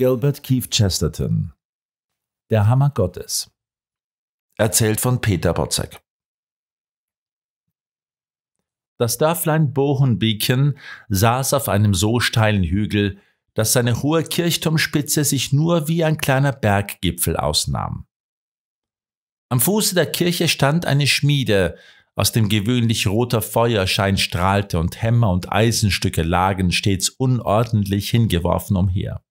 Gilbert Keith Chesterton Der Hammer Gottes Erzählt von Peter Botzek Das Dörflein Bohenbiken saß auf einem so steilen Hügel, dass seine hohe Kirchturmspitze sich nur wie ein kleiner Berggipfel ausnahm. Am Fuße der Kirche stand eine Schmiede, aus dem gewöhnlich roter Feuerschein strahlte und Hämmer und Eisenstücke lagen stets unordentlich hingeworfen umher.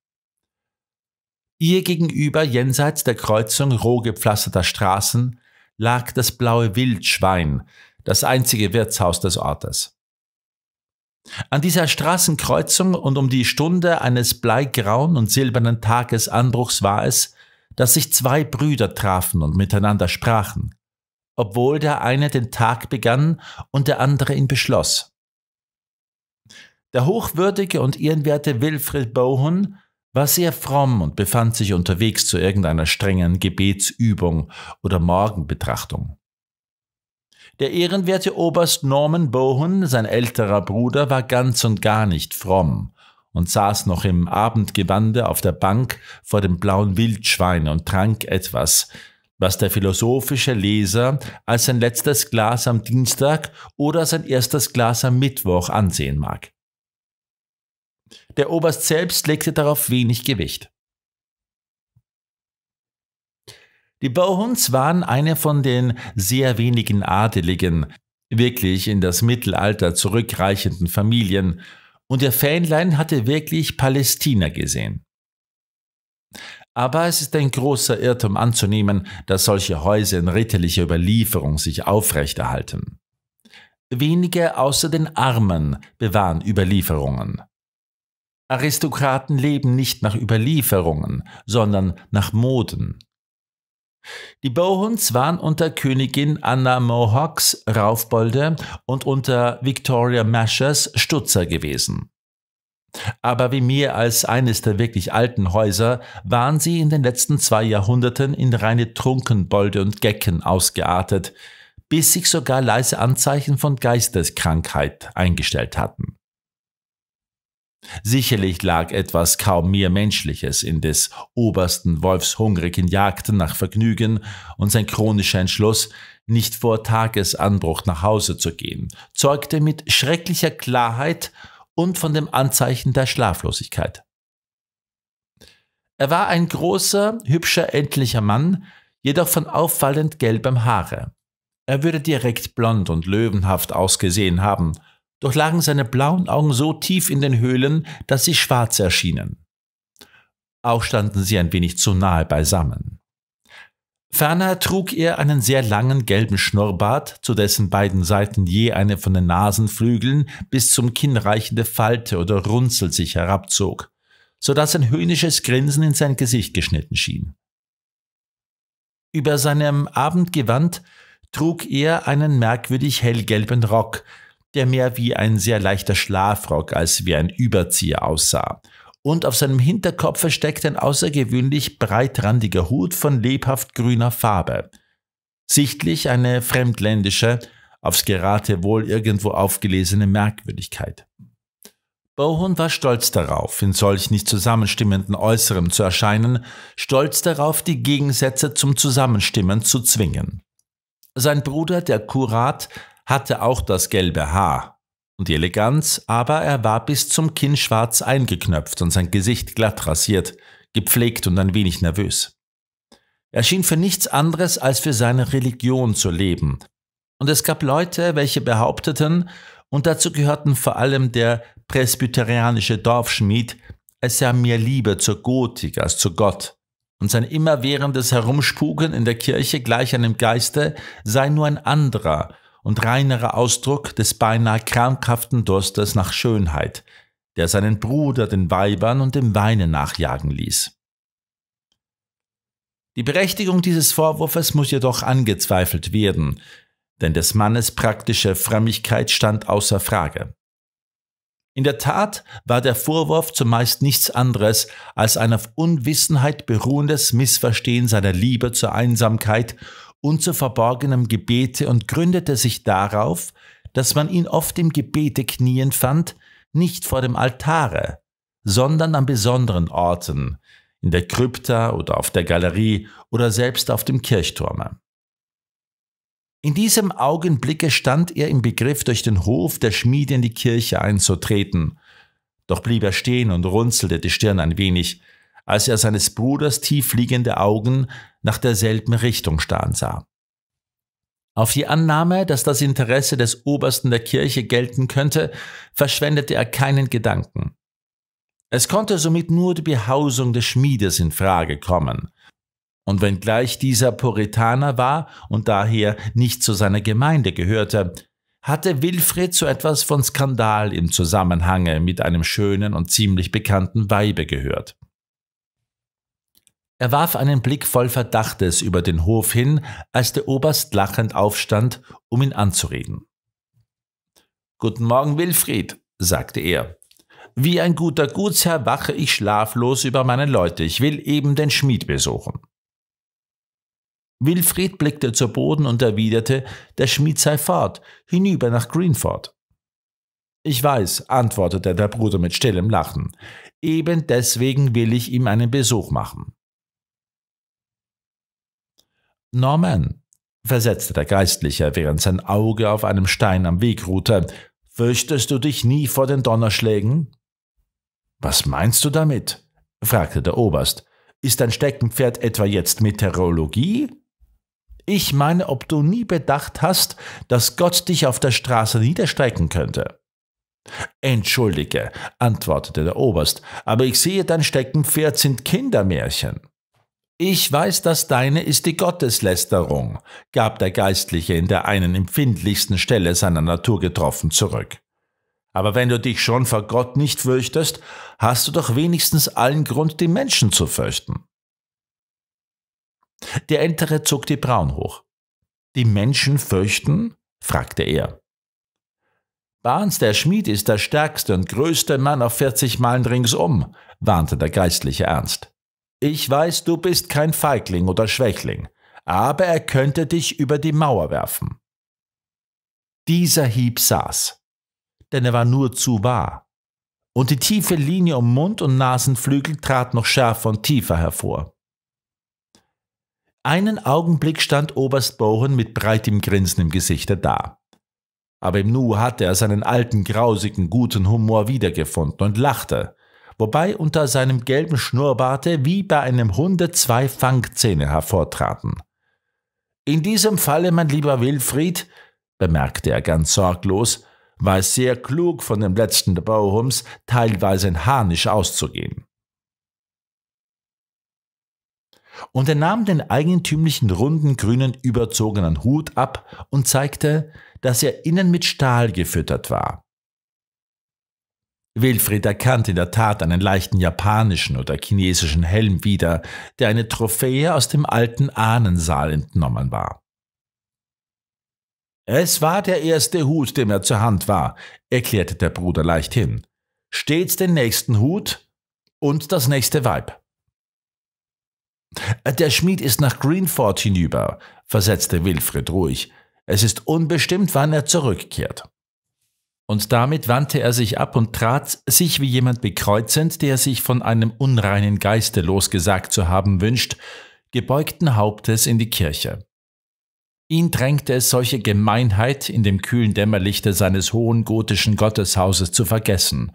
Ihr gegenüber jenseits der Kreuzung roh gepflasterter Straßen lag das blaue Wildschwein, das einzige Wirtshaus des Ortes. An dieser Straßenkreuzung und um die Stunde eines bleigrauen und silbernen Tagesanbruchs war es, dass sich zwei Brüder trafen und miteinander sprachen, obwohl der eine den Tag begann und der andere ihn beschloss. Der hochwürdige und ehrenwerte Wilfried Bohun war sehr fromm und befand sich unterwegs zu irgendeiner strengen Gebetsübung oder Morgenbetrachtung. Der ehrenwerte Oberst Norman Bohun, sein älterer Bruder, war ganz und gar nicht fromm und saß noch im Abendgewande auf der Bank vor dem blauen Wildschwein und trank etwas, was der philosophische Leser als sein letztes Glas am Dienstag oder sein erstes Glas am Mittwoch ansehen mag. Der Oberst selbst legte darauf wenig Gewicht. Die Bohuns waren eine von den sehr wenigen adeligen, wirklich in das Mittelalter zurückreichenden Familien, und ihr Fähnlein hatte wirklich Palästina gesehen. Aber es ist ein großer Irrtum anzunehmen, dass solche Häuser in ritterlicher Überlieferung sich aufrechterhalten. Wenige außer den Armen bewahren Überlieferungen. Aristokraten leben nicht nach Überlieferungen, sondern nach Moden. Die Bohuns waren unter Königin Anna Mohawks Raufbolde und unter Victoria Mashers Stutzer gewesen. Aber wie mehr als eines der wirklich alten Häuser waren sie in den letzten zwei Jahrhunderten in reine Trunkenbolde und Gecken ausgeartet, bis sich sogar leise Anzeichen von Geisteskrankheit eingestellt hatten. Sicherlich lag etwas kaum mehr Menschliches in des obersten Wolfs hungrigen Jagden nach Vergnügen und sein chronischer Entschluss, nicht vor Tagesanbruch nach Hause zu gehen, zeugte mit schrecklicher Klarheit und von dem Anzeichen der Schlaflosigkeit. Er war ein großer, hübscher, endlicher Mann, jedoch von auffallend gelbem Haare. Er würde direkt blond und löwenhaft ausgesehen haben – doch lagen seine blauen Augen so tief in den Höhlen, dass sie schwarz erschienen. Auch standen sie ein wenig zu nahe beisammen. Ferner trug er einen sehr langen gelben Schnurrbart, zu dessen beiden Seiten je eine von den Nasenflügeln bis zum Kinn reichende Falte oder Runzel sich herabzog, so dass ein höhnisches Grinsen in sein Gesicht geschnitten schien. Über seinem Abendgewand trug er einen merkwürdig hellgelben Rock, der mehr wie ein sehr leichter Schlafrock als wie ein Überzieher aussah. Und auf seinem Hinterkopf versteckte ein außergewöhnlich breitrandiger Hut von lebhaft grüner Farbe. Sichtlich eine fremdländische, aufs Geratewohl irgendwo aufgelesene Merkwürdigkeit. Bohun war stolz darauf, in solch nicht zusammenstimmenden Äußerem zu erscheinen, stolz darauf, die Gegensätze zum Zusammenstimmen zu zwingen. Sein Bruder, der Kurat, hatte auch das gelbe Haar und die Eleganz, aber er war bis zum Kinn schwarz eingeknöpft und sein Gesicht glatt rasiert, gepflegt und ein wenig nervös. Er schien für nichts anderes als für seine Religion zu leben. Und es gab Leute, welche behaupteten, und dazu gehörten vor allem der presbyterianische Dorfschmied, es sei mir lieber zur Gotik als zu Gott. Und sein immerwährendes Herumspugen in der Kirche gleich einem Geiste sei nur ein anderer, und reinerer Ausdruck des beinahe krankhaften Durstes nach Schönheit, der seinen Bruder den Weibern und dem Weine nachjagen ließ. Die Berechtigung dieses Vorwurfs muss jedoch angezweifelt werden, denn des Mannes praktische Frömmigkeit stand außer Frage. In der Tat war der Vorwurf zumeist nichts anderes als ein auf Unwissenheit beruhendes Missverstehen seiner Liebe zur Einsamkeit und zu verborgenem Gebete und gründete sich darauf, dass man ihn oft im Gebete knien fand, nicht vor dem Altare, sondern an besonderen Orten, in der Krypta oder auf der Galerie oder selbst auf dem Kirchturme. In diesem Augenblicke stand er im Begriff, durch den Hof der Schmiede in die Kirche einzutreten, doch blieb er stehen und runzelte die Stirn ein wenig, als er seines Bruders tiefliegende Augen nach derselben Richtung starren sah. Auf die Annahme, dass das Interesse des Obersten der Kirche gelten könnte, verschwendete er keinen Gedanken. Es konnte somit nur die Behausung des Schmiedes in Frage kommen. Und wenngleich dieser Puritaner war und daher nicht zu seiner Gemeinde gehörte, hatte Wilfried so etwas von Skandal im Zusammenhange mit einem schönen und ziemlich bekannten Weibe gehört. Er warf einen Blick voll Verdachtes über den Hof hin, als der Oberst lachend aufstand, um ihn anzureden. Guten Morgen, Wilfried, sagte er. Wie ein guter Gutsherr wache ich schlaflos über meine Leute. Ich will eben den Schmied besuchen. Wilfried blickte zu Boden und erwiderte, der Schmied sei fort, hinüber nach Greenford. Ich weiß, antwortete der Bruder mit stillem Lachen. Eben deswegen will ich ihm einen Besuch machen. Norman, versetzte der Geistliche, während sein Auge auf einem Stein am Weg ruhte, fürchtest du dich nie vor den Donnerschlägen? Was meinst du damit? fragte der Oberst. Ist dein Steckenpferd etwa jetzt Meteorologie? Ich meine, ob du nie bedacht hast, dass Gott dich auf der Straße niederstrecken könnte. Entschuldige, antwortete der Oberst, aber ich sehe, dein Steckenpferd sind Kindermärchen. Ich weiß, dass deine ist die Gotteslästerung, gab der Geistliche in der einen empfindlichsten Stelle seiner Natur getroffen zurück. Aber wenn du dich schon vor Gott nicht fürchtest, hast du doch wenigstens allen Grund, die Menschen zu fürchten. Der Ältere zog die Brauen hoch. Die Menschen fürchten? fragte er. Barnes, der Schmied, ist der stärkste und größte Mann auf 40 Meilen ringsum, warnte der Geistliche ernst. Ich weiß, du bist kein Feigling oder Schwächling, aber er könnte dich über die Mauer werfen. Dieser Hieb saß, denn er war nur zu wahr. Und die tiefe Linie um Mund und Nasenflügel trat noch schärfer und tiefer hervor. Einen Augenblick stand Oberst Bowen mit breitem Grinsen im Gesichte da. Aber im Nu hatte er seinen alten, grausigen, guten Humor wiedergefunden und lachte, wobei unter seinem gelben Schnurrbarte wie bei einem Hunde zwei Fangzähne hervortraten. In diesem Falle, mein lieber Wilfried, bemerkte er ganz sorglos, war es sehr klug von dem letzten der Bauhums, teilweise in Harnisch auszugehen. Und er nahm den eigentümlichen runden grünen überzogenen Hut ab und zeigte, dass er innen mit Stahl gefüttert war. Wilfried erkannte in der Tat einen leichten japanischen oder chinesischen Helm wieder, der eine Trophäe aus dem alten Ahnensaal entnommen war. Es war der erste Hut, dem er zur Hand war, erklärte der Bruder leichthin. Stets den nächsten Hut und das nächste Weib. Der Schmied ist nach Greenford hinüber, versetzte Wilfried ruhig. Es ist unbestimmt, wann er zurückkehrt. Und damit wandte er sich ab und trat sich wie jemand bekreuzend, der sich von einem unreinen Geiste losgesagt zu haben wünscht, gebeugten Hauptes in die Kirche. Ihn drängte es solche Gemeinheit in dem kühlen Dämmerlichte seines hohen gotischen Gotteshauses zu vergessen.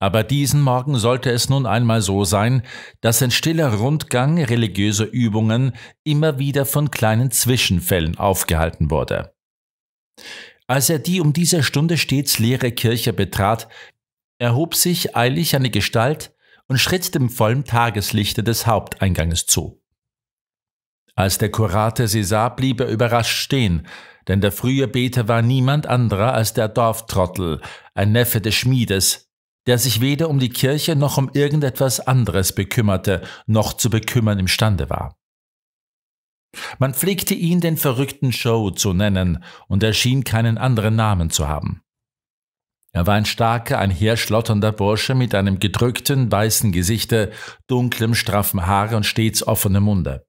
Aber diesen Morgen sollte es nun einmal so sein, dass ein stiller Rundgang religiöser Übungen immer wieder von kleinen Zwischenfällen aufgehalten wurde. Als er die um diese Stunde stets leere Kirche betrat, erhob sich eilig eine Gestalt und schritt dem vollen Tageslichte des Haupteinganges zu. Als der Kurate sie sah, blieb er überrascht stehen, denn der frühe Beter war niemand anderer als der Dorftrottel, ein Neffe des Schmiedes, der sich weder um die Kirche noch um irgendetwas anderes bekümmerte, noch zu bekümmern imstande war. Man pflegte ihn den verrückten Show zu nennen, und er schien keinen anderen Namen zu haben. Er war ein starker, einherschlotternder Bursche mit einem gedrückten, weißen Gesichte, dunklem, straffen Haar und stets offenem Munde.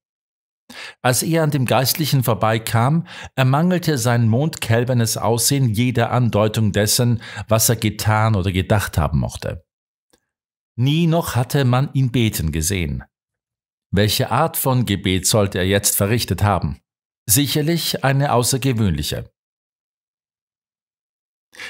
Als er an dem Geistlichen vorbeikam, ermangelte sein mondkälbernes Aussehen jeder Andeutung dessen, was er getan oder gedacht haben mochte. Nie noch hatte man ihn beten gesehen. Welche Art von Gebet sollte er jetzt verrichtet haben? Sicherlich eine außergewöhnliche.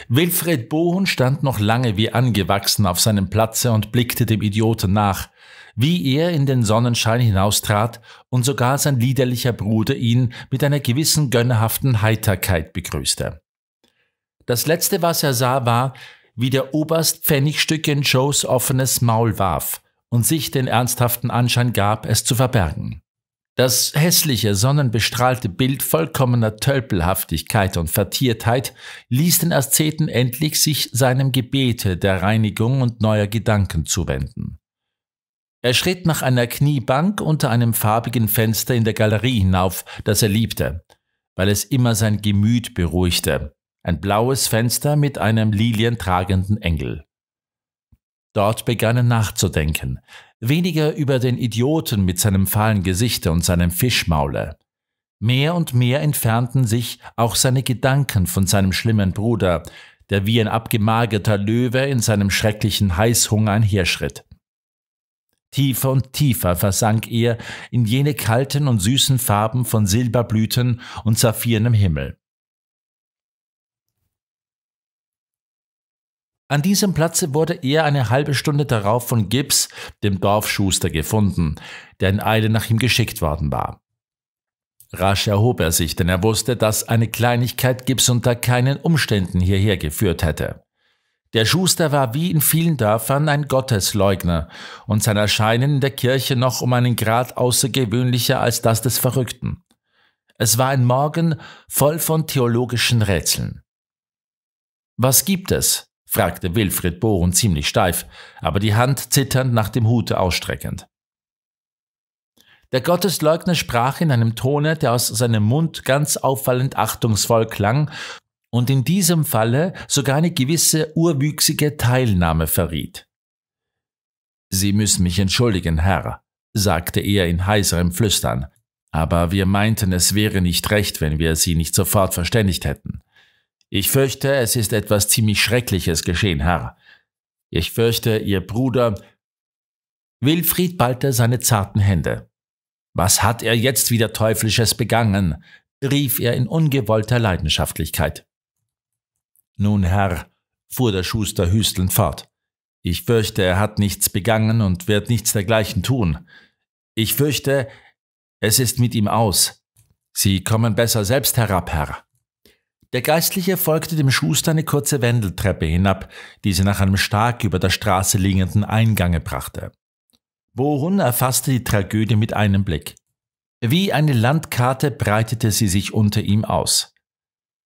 Wilfred Bohun stand noch lange wie angewachsen auf seinem Platze und blickte dem Idioten nach, wie er in den Sonnenschein hinaustrat und sogar sein liederlicher Bruder ihn mit einer gewissen gönnerhaften Heiterkeit begrüßte. Das Letzte, was er sah, war, wie der Oberst Pfennigstücke in Joes offenes Maul warf, und sich den ernsthaften Anschein gab, es zu verbergen. Das hässliche, sonnenbestrahlte Bild vollkommener Tölpelhaftigkeit und Vertiertheit ließ den Aszeten endlich sich seinem Gebete der Reinigung und neuer Gedanken zuwenden. Er schritt nach einer Kniebank unter einem farbigen Fenster in der Galerie hinauf, das er liebte, weil es immer sein Gemüt beruhigte, ein blaues Fenster mit einem lilientragenden Engel. Dort begannen nachzudenken, weniger über den Idioten mit seinem fahlen Gesichte und seinem Fischmaule. Mehr und mehr entfernten sich auch seine Gedanken von seinem schlimmen Bruder, der wie ein abgemagerter Löwe in seinem schrecklichen Heißhunger einherschritt. Tiefer und tiefer versank er in jene kalten und süßen Farben von Silberblüten und saphirnem Himmel. An diesem Platze wurde er eine halbe Stunde darauf von Gibbs, dem Dorfschuster, gefunden, der in Eile nach ihm geschickt worden war. Rasch erhob er sich, denn er wusste, dass eine Kleinigkeit Gibbs unter keinen Umständen hierher geführt hätte. Der Schuster war wie in vielen Dörfern ein Gottesleugner und sein Erscheinen in der Kirche noch um einen Grad außergewöhnlicher als das des Verrückten. Es war ein Morgen voll von theologischen Rätseln. Was gibt es? fragte Wilfried Bohren ziemlich steif, aber die Hand zitternd nach dem Hute ausstreckend. Der Gottesleugner sprach in einem Tone, der aus seinem Mund ganz auffallend achtungsvoll klang und in diesem Falle sogar eine gewisse urwüchsige Teilnahme verriet. Sie müssen mich entschuldigen, Herr, sagte er in heiserem Flüstern, aber wir meinten, es wäre nicht recht, wenn wir Sie nicht sofort verständigt hätten. Ich fürchte, es ist etwas ziemlich Schreckliches geschehen, Herr. Ich fürchte, Ihr Bruder. Wilfried ballte seine zarten Hände. Was hat er jetzt wieder Teuflisches begangen? rief er in ungewollter Leidenschaftlichkeit. Nun, Herr, fuhr der Schuster hüstelnd fort, ich fürchte, er hat nichts begangen und wird nichts dergleichen tun. Ich fürchte, es ist mit ihm aus. Sie kommen besser selbst herab, Herr. Der Geistliche folgte dem Schuster eine kurze Wendeltreppe hinab, die sie nach einem stark über der Straße liegenden Eingange brachte. Bohun erfasste die Tragödie mit einem Blick. Wie eine Landkarte breitete sie sich unter ihm aus.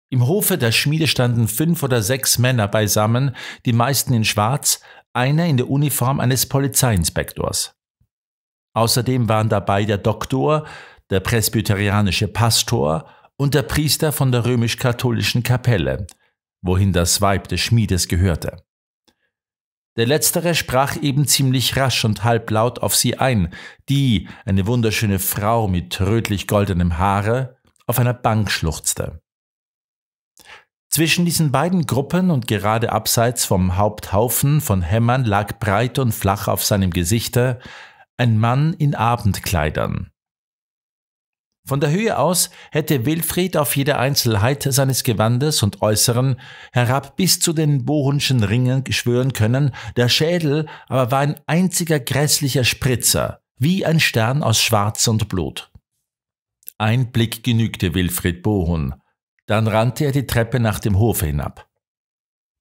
Im Hofe der Schmiede standen fünf oder sechs Männer beisammen, die meisten in Schwarz, einer in der Uniform eines Polizeiinspektors. Außerdem waren dabei der Doktor, der presbyterianische Pastor und der Priester von der römisch-katholischen Kapelle, wohin das Weib des Schmiedes gehörte. Der letztere sprach eben ziemlich rasch und halblaut auf sie ein, die, eine wunderschöne Frau mit rötlich goldenem Haare, auf einer Bank schluchzte. Zwischen diesen beiden Gruppen und gerade abseits vom Haupthaufen von Hämmern lag breit und flach auf seinem Gesichte ein Mann in Abendkleidern. Von der Höhe aus hätte Wilfried auf jede Einzelheit seines Gewandes und Äußeren herab bis zu den bohunschen Ringen schwören können, der Schädel aber war ein einziger grässlicher Spritzer, wie ein Stern aus Schwarz und Blut. Ein Blick genügte Wilfried Bohun, dann rannte er die Treppe nach dem Hofe hinab.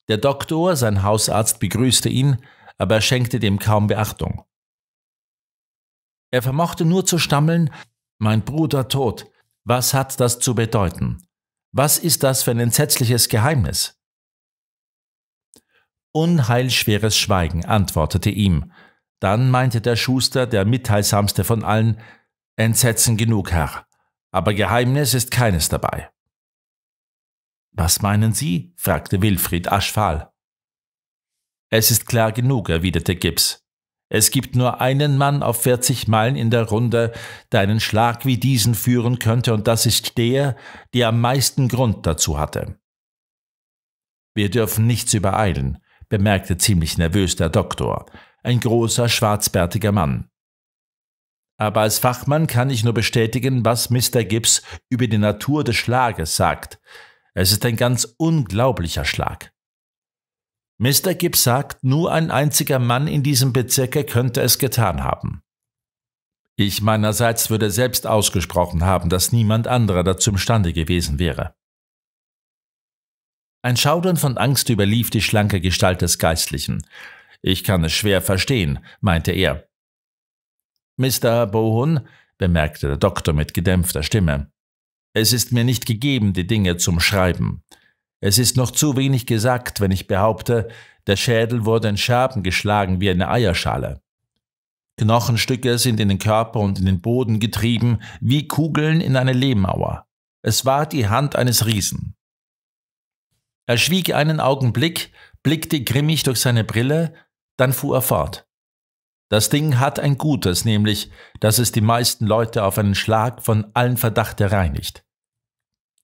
Der Doktor, sein Hausarzt, begrüßte ihn, aber er schenkte dem kaum Beachtung. Er vermochte nur zu stammeln, mein Bruder tot. Was hat das zu bedeuten? Was ist das für ein entsetzliches Geheimnis? Unheilschweres Schweigen antwortete ihm. Dann meinte der Schuster, der mitteilsamste von allen, Entsetzen genug, Herr, aber Geheimnis ist keines dabei. Was meinen Sie? fragte Wilfried aschfahl. Es ist klar genug, erwiderte Gibbs. Es gibt nur einen Mann auf 40 Meilen in der Runde, der einen Schlag wie diesen führen könnte, und das ist der, der am meisten Grund dazu hatte. Wir dürfen nichts übereilen, bemerkte ziemlich nervös der Doktor, ein großer, schwarzbärtiger Mann. Aber als Fachmann kann ich nur bestätigen, was Mr. Gibbs über die Natur des Schlages sagt. Es ist ein ganz unglaublicher Schlag. Mr. Gibbs sagt, nur ein einziger Mann in diesem Bezirke könnte es getan haben. Ich meinerseits würde selbst ausgesprochen haben, dass niemand anderer dazu imstande gewesen wäre. Ein Schaudern von Angst überlief die schlanke Gestalt des Geistlichen. Ich kann es schwer verstehen, meinte er. Mr. Bohun, bemerkte der Doktor mit gedämpfter Stimme, es ist mir nicht gegeben, die Dinge zum Schreiben. Es ist noch zu wenig gesagt, wenn ich behaupte, der Schädel wurde in Scherben geschlagen wie eine Eierschale. Knochenstücke sind in den Körper und in den Boden getrieben, wie Kugeln in eine Lehmmauer. Es war die Hand eines Riesen. Er schwieg einen Augenblick, blickte grimmig durch seine Brille, dann fuhr er fort. Das Ding hat ein Gutes, nämlich, dass es die meisten Leute auf einen Schlag von allen Verdachte reinigt.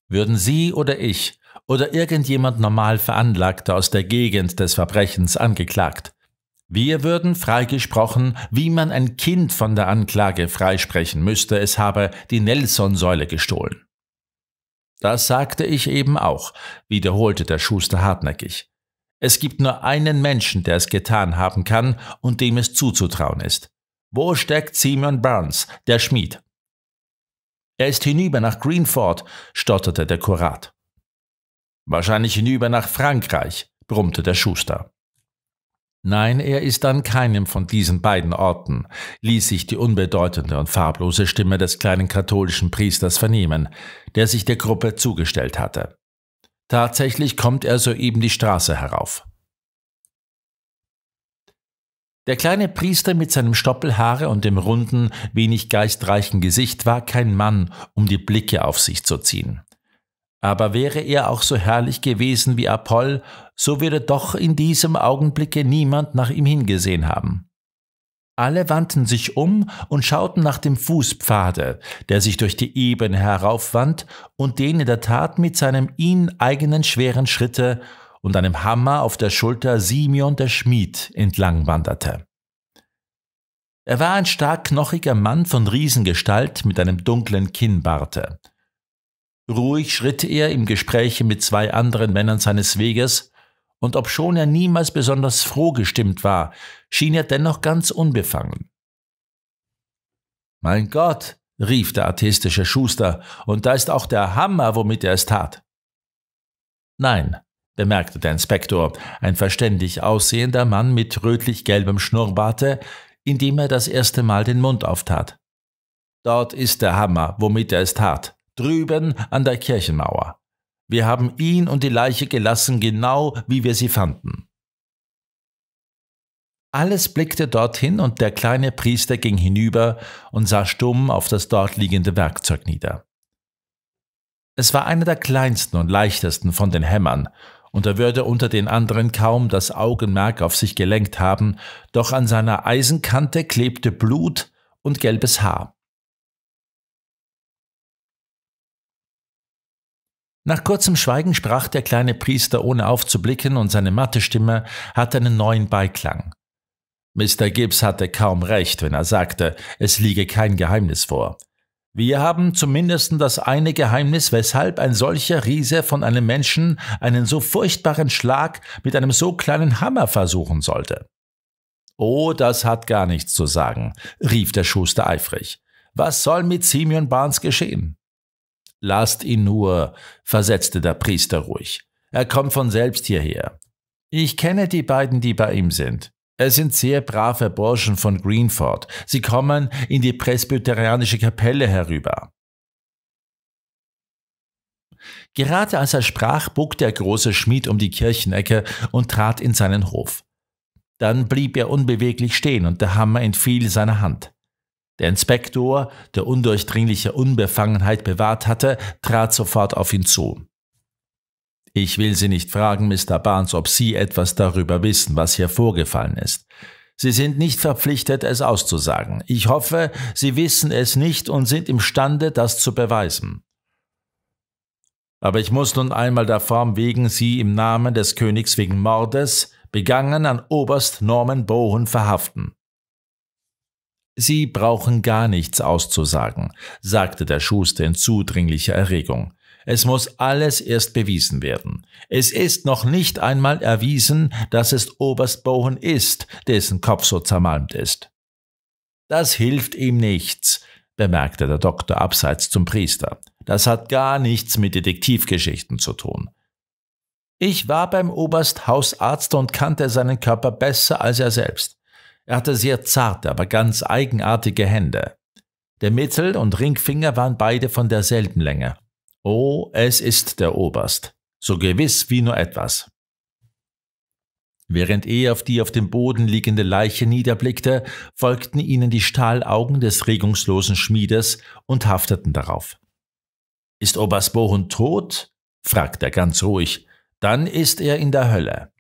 Würden Sie oder ich oder irgendjemand normal Veranlagter aus der Gegend des Verbrechens angeklagt. Wir würden freigesprochen, wie man ein Kind von der Anklage freisprechen müsste, es habe die Nelson-Säule gestohlen. Das sagte ich eben auch, wiederholte der Schuster hartnäckig. Es gibt nur einen Menschen, der es getan haben kann und dem es zuzutrauen ist. Wo steckt Simon Burns, der Schmied? Er ist hinüber nach Greenford, stotterte der Kurat. Wahrscheinlich hinüber nach Frankreich, brummte der Schuster. Nein, er ist an keinem von diesen beiden Orten, ließ sich die unbedeutende und farblose Stimme des kleinen katholischen Priesters vernehmen, der sich der Gruppe zugestellt hatte. Tatsächlich kommt er soeben die Straße herauf. Der kleine Priester mit seinem Stoppelhaare und dem runden, wenig geistreichen Gesicht war kein Mann, um die Blicke auf sich zu ziehen. Aber wäre er auch so herrlich gewesen wie Apoll, so würde doch in diesem Augenblicke niemand nach ihm hingesehen haben. Alle wandten sich um und schauten nach dem Fußpfade, der sich durch die Ebene heraufwand und den in der Tat mit seinem ihnen eigenen schweren Schritte und einem Hammer auf der Schulter Simeon der Schmied entlang wanderte. Er war ein stark knochiger Mann von Riesengestalt mit einem dunklen Kinnbarte. Ruhig schritt er im Gespräche mit zwei anderen Männern seines Weges, und obschon er niemals besonders froh gestimmt war, schien er dennoch ganz unbefangen. Mein Gott, rief der artistische Schuster, und da ist auch der Hammer, womit er es tat. Nein, bemerkte der Inspektor, ein verständig aussehender Mann mit rötlich-gelbem Schnurrbarte, indem er das erste Mal den Mund auftat. Dort ist der Hammer, womit er es tat drüben an der Kirchenmauer. Wir haben ihn und die Leiche gelassen, genau wie wir sie fanden. Alles blickte dorthin und der kleine Priester ging hinüber und sah stumm auf das dort liegende Werkzeug nieder. Es war einer der kleinsten und leichtesten von den Hämmern, und er würde unter den anderen kaum das Augenmerk auf sich gelenkt haben, doch an seiner Eisenkante klebte Blut und gelbes Haar. Nach kurzem Schweigen sprach der kleine Priester, ohne aufzublicken, und seine matte Stimme hatte einen neuen Beiklang. Mr. Gibbs hatte kaum recht, wenn er sagte, es liege kein Geheimnis vor. Wir haben zumindest das eine Geheimnis, weshalb ein solcher Riese von einem Menschen einen so furchtbaren Schlag mit einem so kleinen Hammer versuchen sollte. Oh, das hat gar nichts zu sagen, rief der Schuster eifrig. Was soll mit Simeon Barnes geschehen? Lasst ihn nur, versetzte der Priester ruhig. Er kommt von selbst hierher. Ich kenne die beiden, die bei ihm sind. Es sind sehr brave Burschen von Greenford. Sie kommen in die presbyterianische Kapelle herüber. Gerade als er sprach, bog der große Schmied um die Kirchenecke und trat in seinen Hof. Dann blieb er unbeweglich stehen und der Hammer entfiel seiner Hand. Der Inspektor, der undurchdringliche Unbefangenheit bewahrt hatte, trat sofort auf ihn zu. Ich will Sie nicht fragen, Mr. Barnes, ob Sie etwas darüber wissen, was hier vorgefallen ist. Sie sind nicht verpflichtet, es auszusagen. Ich hoffe, Sie wissen es nicht und sind imstande, das zu beweisen. Aber ich muss nun einmal der Form wegen Sie im Namen des Königs wegen Mordes, begangen an Oberst Norman Bowen, verhaften. Sie brauchen gar nichts auszusagen, sagte der Schuster in zudringlicher Erregung. Es muss alles erst bewiesen werden. Es ist noch nicht einmal erwiesen, dass es Oberst Bowen ist, dessen Kopf so zermalmt ist. Das hilft ihm nichts, bemerkte der Doktor abseits zum Priester. Das hat gar nichts mit Detektivgeschichten zu tun. Ich war beim Oberst Hausarzt und kannte seinen Körper besser als er selbst. Er hatte sehr zarte, aber ganz eigenartige Hände. Der Mittel- und Ringfinger waren beide von derselben Länge. Oh, es ist der Oberst, so gewiss wie nur etwas. Während er auf die auf dem Boden liegende Leiche niederblickte, folgten ihnen die Stahlaugen des regungslosen Schmiedes und hafteten darauf. Ist Oberst Bohun tot? fragt er ganz ruhig. Dann ist er in der Hölle.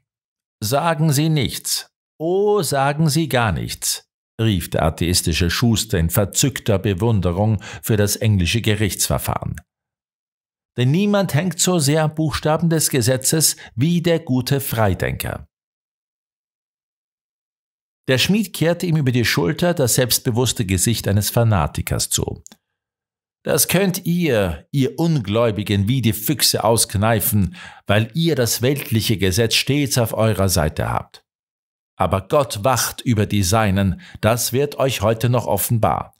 Sagen Sie nichts, Oh, sagen Sie gar nichts, rief der atheistische Schuster in verzückter Bewunderung für das englische Gerichtsverfahren. Denn niemand hängt so sehr am Buchstaben des Gesetzes wie der gute Freidenker. Der Schmied kehrte ihm über die Schulter das selbstbewusste Gesicht eines Fanatikers zu. Das könnt ihr, ihr Ungläubigen, wie die Füchse auskneifen, weil ihr das weltliche Gesetz stets auf eurer Seite habt aber Gott wacht über die Seinen, das wird euch heute noch offenbar.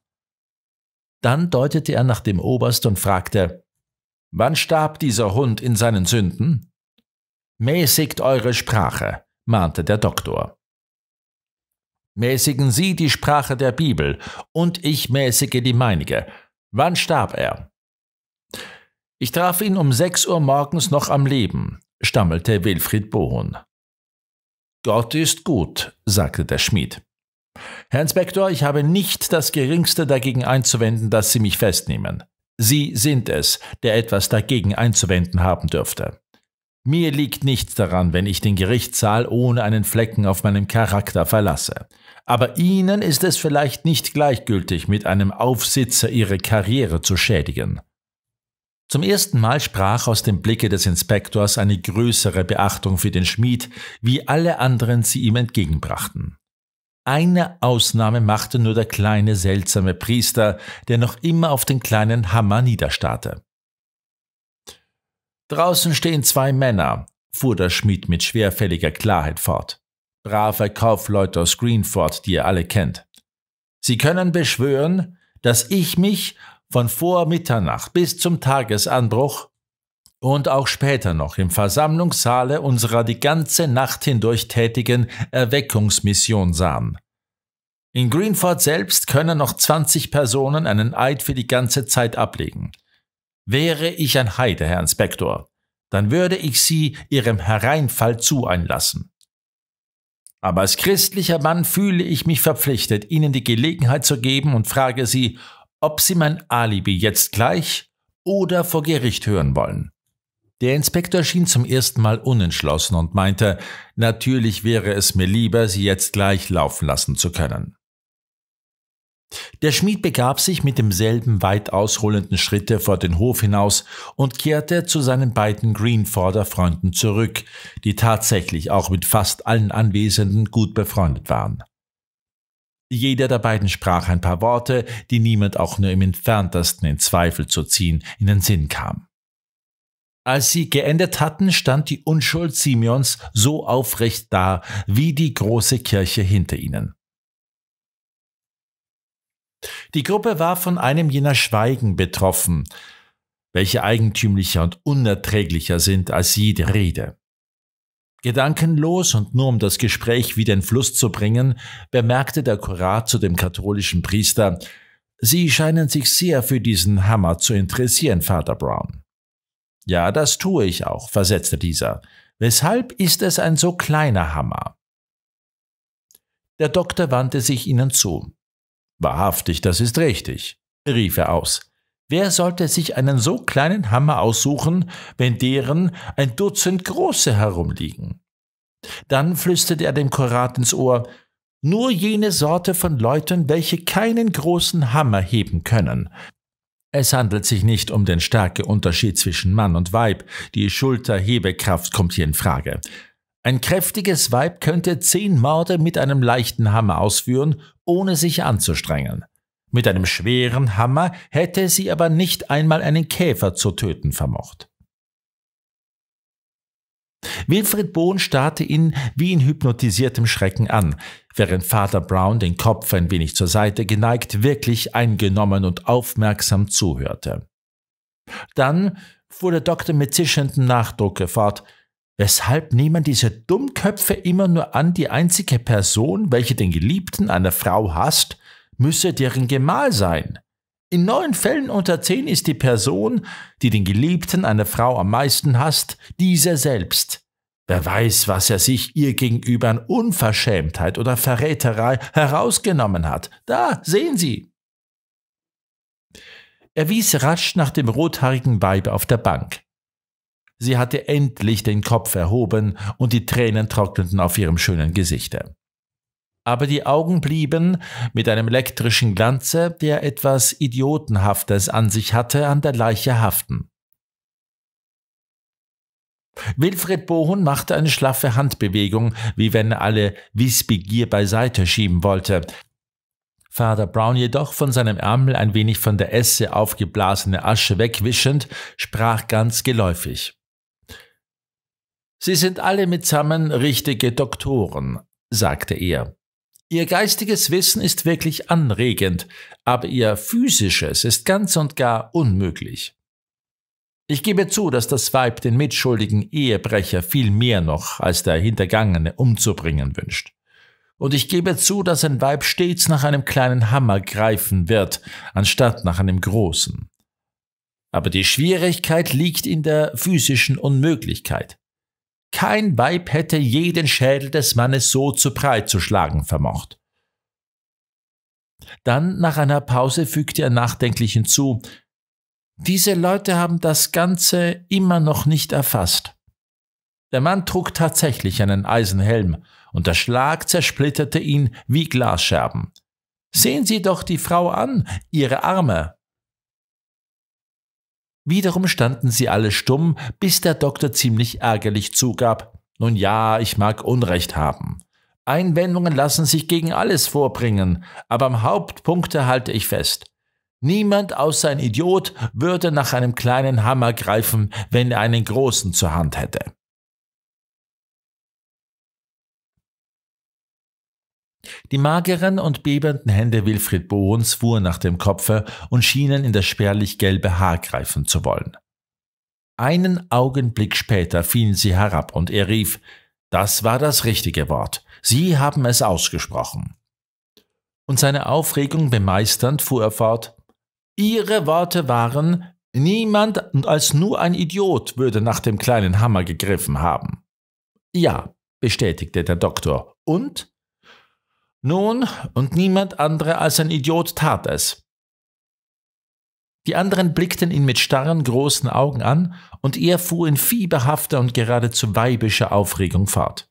Dann deutete er nach dem Oberst und fragte, Wann starb dieser Hund in seinen Sünden? Mäßigt eure Sprache, mahnte der Doktor. Mäßigen Sie die Sprache der Bibel, und ich mäßige die meinige. Wann starb er? Ich traf ihn um sechs Uhr morgens noch am Leben, stammelte Wilfried Bohun. Gott ist gut, sagte der Schmied. Herr Inspektor, ich habe nicht das geringste dagegen einzuwenden, dass Sie mich festnehmen. Sie sind es, der etwas dagegen einzuwenden haben dürfte. Mir liegt nichts daran, wenn ich den Gerichtssaal ohne einen Flecken auf meinem Charakter verlasse. Aber Ihnen ist es vielleicht nicht gleichgültig, mit einem Aufsitzer Ihre Karriere zu schädigen. Zum ersten Mal sprach aus dem Blicke des Inspektors eine größere Beachtung für den Schmied, wie alle anderen sie ihm entgegenbrachten. Eine Ausnahme machte nur der kleine seltsame Priester, der noch immer auf den kleinen Hammer niederstarrte. Draußen stehen zwei Männer, fuhr der Schmied mit schwerfälliger Klarheit fort. Brave Kaufleute aus Greenford, die ihr alle kennt. Sie können beschwören, dass ich mich von vor Mitternacht bis zum Tagesanbruch und auch später noch im Versammlungssaale unserer die ganze Nacht hindurch tätigen Erweckungsmission sahen. In Greenford selbst können noch 20 Personen einen Eid für die ganze Zeit ablegen. Wäre ich ein Heide, Herr Inspektor, dann würde ich Sie Ihrem Hereinfall zueinlassen. Aber als christlicher Mann fühle ich mich verpflichtet, Ihnen die Gelegenheit zu geben und frage Sie, ob sie mein Alibi jetzt gleich oder vor Gericht hören wollen. Der Inspektor schien zum ersten Mal unentschlossen und meinte, natürlich wäre es mir lieber, sie jetzt gleich laufen lassen zu können. Der Schmied begab sich mit demselben weit ausholenden Schritte vor den Hof hinaus und kehrte zu seinen beiden Greenforder Freunden zurück, die tatsächlich auch mit fast allen Anwesenden gut befreundet waren. Jeder der beiden sprach ein paar Worte, die niemand auch nur im entferntesten in Zweifel zu ziehen in den Sinn kam. Als sie geendet hatten, stand die Unschuld Simeons so aufrecht da wie die große Kirche hinter ihnen. Die Gruppe war von einem jener Schweigen betroffen, welche eigentümlicher und unerträglicher sind als jede Rede. Gedankenlos und nur um das Gespräch wieder in Fluss zu bringen, bemerkte der Kurat zu dem katholischen Priester, Sie scheinen sich sehr für diesen Hammer zu interessieren, Vater Brown. Ja, das tue ich auch, versetzte dieser. Weshalb ist es ein so kleiner Hammer? Der Doktor wandte sich ihnen zu. Wahrhaftig, das ist richtig, rief er aus. Wer sollte sich einen so kleinen Hammer aussuchen, wenn deren ein Dutzend große herumliegen? Dann flüsterte er dem Korat ins Ohr, nur jene Sorte von Leuten, welche keinen großen Hammer heben können. Es handelt sich nicht um den starken Unterschied zwischen Mann und Weib, die Schulterhebekraft kommt hier in Frage. Ein kräftiges Weib könnte zehn Morde mit einem leichten Hammer ausführen, ohne sich anzustrengen. Mit einem schweren Hammer hätte sie aber nicht einmal einen Käfer zu töten vermocht. Wilfred Bohn starrte ihn wie in hypnotisiertem Schrecken an, während Vater Brown den Kopf ein wenig zur Seite geneigt, wirklich eingenommen und aufmerksam zuhörte. Dann fuhr der Doktor mit zischendem Nachdruck fort, weshalb nehmen diese Dummköpfe immer nur an, die einzige Person, welche den Geliebten einer Frau hasst, müsse deren Gemahl sein. In neun Fällen unter zehn ist die Person, die den Geliebten einer Frau am meisten hasst, dieser selbst. Wer weiß, was er sich ihr gegenüber an Unverschämtheit oder Verräterei herausgenommen hat. Da sehen Sie. Er wies rasch nach dem rothaarigen Weib auf der Bank. Sie hatte endlich den Kopf erhoben und die Tränen trockneten auf ihrem schönen Gesichte aber die Augen blieben, mit einem elektrischen Glanze, der etwas Idiotenhaftes an sich hatte, an der Leiche haften. Wilfried Bohun machte eine schlaffe Handbewegung, wie wenn alle Wissbegier beiseite schieben wollte. Vater Brown jedoch, von seinem Ärmel ein wenig von der Esse aufgeblasene Asche wegwischend, sprach ganz geläufig. Sie sind alle mitsammen richtige Doktoren, sagte er. Ihr geistiges Wissen ist wirklich anregend, aber ihr physisches ist ganz und gar unmöglich. Ich gebe zu, dass das Weib den mitschuldigen Ehebrecher viel mehr noch als der Hintergangene umzubringen wünscht. Und ich gebe zu, dass ein Weib stets nach einem kleinen Hammer greifen wird, anstatt nach einem großen. Aber die Schwierigkeit liegt in der physischen Unmöglichkeit. Kein Weib hätte jeden Schädel des Mannes so zu breit zu schlagen vermocht. Dann, nach einer Pause, fügte er nachdenklich hinzu, diese Leute haben das Ganze immer noch nicht erfasst. Der Mann trug tatsächlich einen Eisenhelm und der Schlag zersplitterte ihn wie Glasscherben. Sehen Sie doch die Frau an, ihre Arme. Wiederum standen sie alle stumm, bis der Doktor ziemlich ärgerlich zugab. Nun ja, ich mag Unrecht haben. Einwendungen lassen sich gegen alles vorbringen, aber am Hauptpunkte halte ich fest. Niemand außer ein Idiot würde nach einem kleinen Hammer greifen, wenn er einen großen zur Hand hätte. Die mageren und bebenden Hände Wilfried Bohns fuhren nach dem Kopfe und schienen in das spärlich gelbe Haar greifen zu wollen. Einen Augenblick später fielen sie herab und er rief, das war das richtige Wort. Sie haben es ausgesprochen. Und seine Aufregung bemeisternd fuhr er fort, Ihre Worte waren, niemand als nur ein Idiot würde nach dem kleinen Hammer gegriffen haben. Ja, bestätigte der Doktor. Und nun, und niemand andere als ein Idiot tat es. Die anderen blickten ihn mit starren, großen Augen an, und er fuhr in fieberhafter und geradezu weibischer Aufregung fort.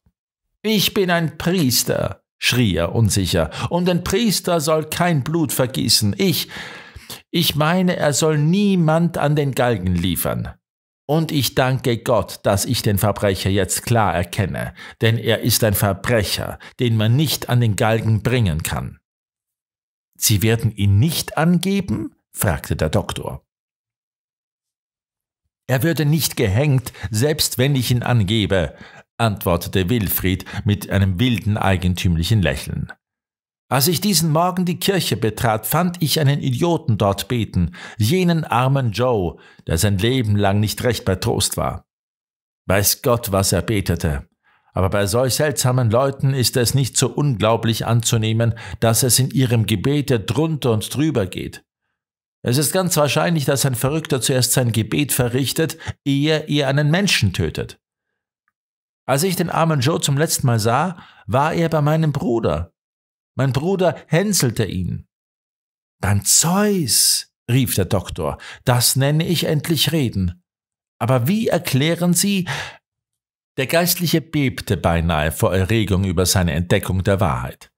Ich bin ein Priester, schrie er unsicher, und ein Priester soll kein Blut vergießen. Ich, ich meine, er soll niemand an den Galgen liefern. Und ich danke Gott, dass ich den Verbrecher jetzt klar erkenne, denn er ist ein Verbrecher, den man nicht an den Galgen bringen kann. Sie werden ihn nicht angeben? fragte der Doktor. Er würde nicht gehängt, selbst wenn ich ihn angebe, antwortete Wilfried mit einem wilden eigentümlichen Lächeln. Als ich diesen Morgen die Kirche betrat, fand ich einen Idioten dort beten, jenen armen Joe, der sein Leben lang nicht recht bei Trost war. Weiß Gott, was er betete. Aber bei solch seltsamen Leuten ist es nicht so unglaublich anzunehmen, dass es in ihrem Gebete drunter und drüber geht. Es ist ganz wahrscheinlich, dass ein Verrückter zuerst sein Gebet verrichtet, ehe er einen Menschen tötet. Als ich den armen Joe zum letzten Mal sah, war er bei meinem Bruder, mein Bruder hänselte ihn. Dann Zeus, rief der Doktor, das nenne ich endlich reden. Aber wie erklären Sie, der Geistliche bebte beinahe vor Erregung über seine Entdeckung der Wahrheit.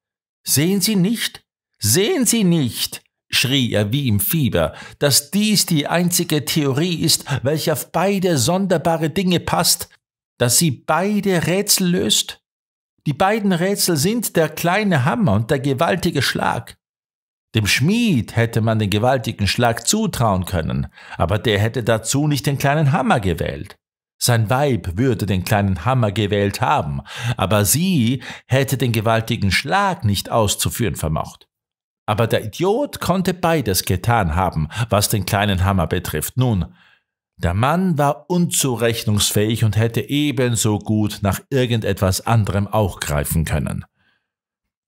Sehen Sie nicht? Sehen Sie nicht? schrie er wie im Fieber, dass dies die einzige Theorie ist, welche auf beide sonderbare Dinge passt, dass sie beide Rätsel löst? Die beiden Rätsel sind der kleine Hammer und der gewaltige Schlag. Dem Schmied hätte man den gewaltigen Schlag zutrauen können, aber der hätte dazu nicht den kleinen Hammer gewählt. Sein Weib würde den kleinen Hammer gewählt haben, aber sie hätte den gewaltigen Schlag nicht auszuführen vermocht. Aber der Idiot konnte beides getan haben, was den kleinen Hammer betrifft. Nun, der Mann war unzurechnungsfähig und hätte ebenso gut nach irgendetwas anderem auch greifen können.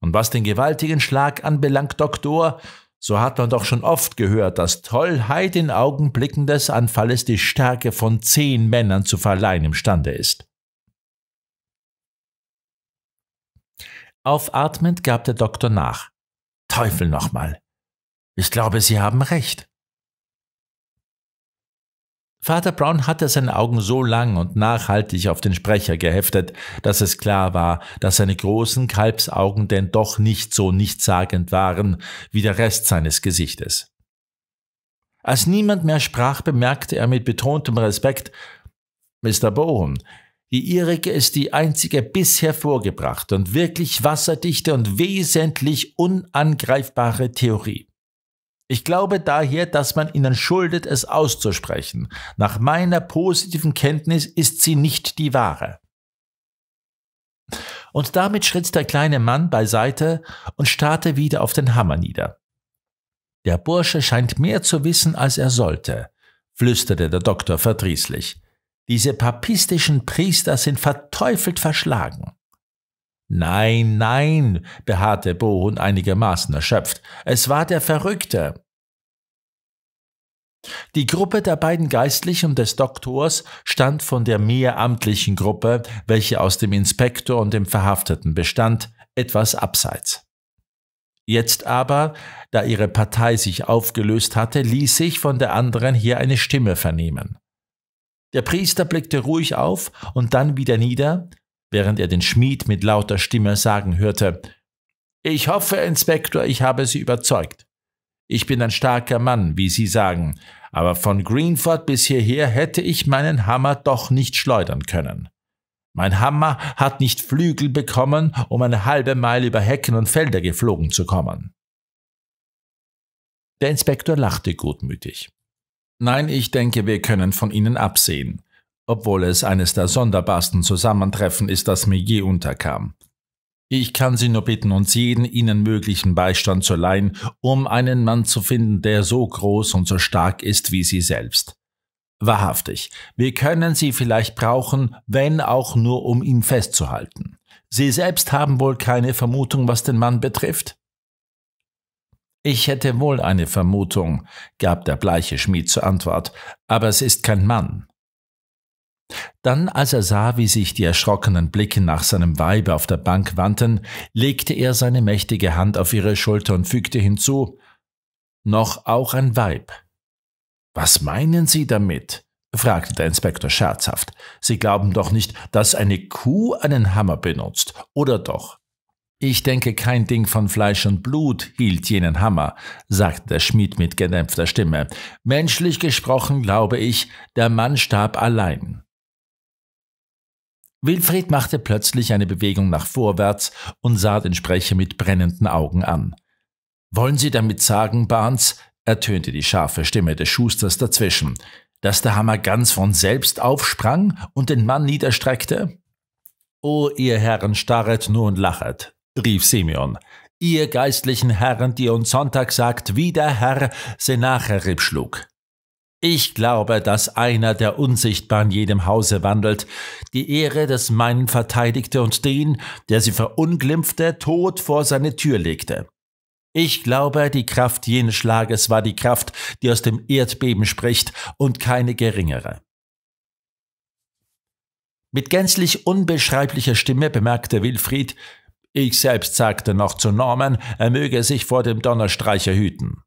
Und was den gewaltigen Schlag anbelangt, Doktor, so hat man doch schon oft gehört, dass Tollheit in Augenblicken des Anfalles die Stärke von zehn Männern zu verleihen imstande ist. Aufatmend gab der Doktor nach. Teufel nochmal. Ich glaube, Sie haben recht. Vater Brown hatte seine Augen so lang und nachhaltig auf den Sprecher geheftet, dass es klar war, dass seine großen Kalbsaugen denn doch nicht so nichtssagend waren wie der Rest seines Gesichtes. Als niemand mehr sprach, bemerkte er mit betontem Respekt, Mr. Bowen, die ihrige ist die einzige bisher vorgebrachte und wirklich wasserdichte und wesentlich unangreifbare Theorie. Ich glaube daher, dass man ihnen schuldet, es auszusprechen. Nach meiner positiven Kenntnis ist sie nicht die wahre. Und damit schritt der kleine Mann beiseite und starrte wieder auf den Hammer nieder. Der Bursche scheint mehr zu wissen, als er sollte, flüsterte der Doktor verdrießlich. Diese papistischen Priester sind verteufelt verschlagen. Nein, nein, beharrte Bohun einigermaßen erschöpft. Es war der Verrückte. Die Gruppe der beiden Geistlichen und des Doktors stand von der mehramtlichen Gruppe, welche aus dem Inspektor und dem Verhafteten bestand, etwas abseits. Jetzt aber, da ihre Partei sich aufgelöst hatte, ließ sich von der anderen hier eine Stimme vernehmen. Der Priester blickte ruhig auf und dann wieder nieder, während er den Schmied mit lauter Stimme sagen hörte Ich hoffe, Inspektor, ich habe Sie überzeugt. Ich bin ein starker Mann, wie Sie sagen, aber von Greenford bis hierher hätte ich meinen Hammer doch nicht schleudern können. Mein Hammer hat nicht Flügel bekommen, um eine halbe Meile über Hecken und Felder geflogen zu kommen. Der Inspektor lachte gutmütig. Nein, ich denke, wir können von Ihnen absehen obwohl es eines der sonderbarsten Zusammentreffen ist, das mir je unterkam. Ich kann Sie nur bitten, uns jeden Ihnen möglichen Beistand zu leihen, um einen Mann zu finden, der so groß und so stark ist wie Sie selbst. Wahrhaftig, wir können Sie vielleicht brauchen, wenn auch nur, um ihn festzuhalten. Sie selbst haben wohl keine Vermutung, was den Mann betrifft? Ich hätte wohl eine Vermutung, gab der bleiche Schmied zur Antwort, aber es ist kein Mann. Dann, als er sah, wie sich die erschrockenen Blicke nach seinem Weibe auf der Bank wandten, legte er seine mächtige Hand auf ihre Schulter und fügte hinzu Noch auch ein Weib. Was meinen Sie damit? fragte der Inspektor scherzhaft. Sie glauben doch nicht, dass eine Kuh einen Hammer benutzt, oder doch? Ich denke, kein Ding von Fleisch und Blut hielt jenen Hammer, sagte der Schmied mit gedämpfter Stimme. Menschlich gesprochen glaube ich, der Mann starb allein. Wilfried machte plötzlich eine Bewegung nach vorwärts und sah den Sprecher mit brennenden Augen an. Wollen Sie damit sagen, Barnes, ertönte die scharfe Stimme des Schusters dazwischen, dass der Hammer ganz von selbst aufsprang und den Mann niederstreckte? O ihr Herren starret nur und lachet, rief Simeon. Ihr geistlichen Herren, die uns Sonntag sagt, wie der Herr Sennacherib schlug. Ich glaube, dass einer, der unsichtbar in jedem Hause wandelt, die Ehre des meinen verteidigte und den, der sie verunglimpfte, tot vor seine Tür legte. Ich glaube, die Kraft jenes Schlages war die Kraft, die aus dem Erdbeben spricht und keine geringere. Mit gänzlich unbeschreiblicher Stimme bemerkte Wilfried, ich selbst sagte noch zu Norman, er möge sich vor dem Donnerstreicher hüten.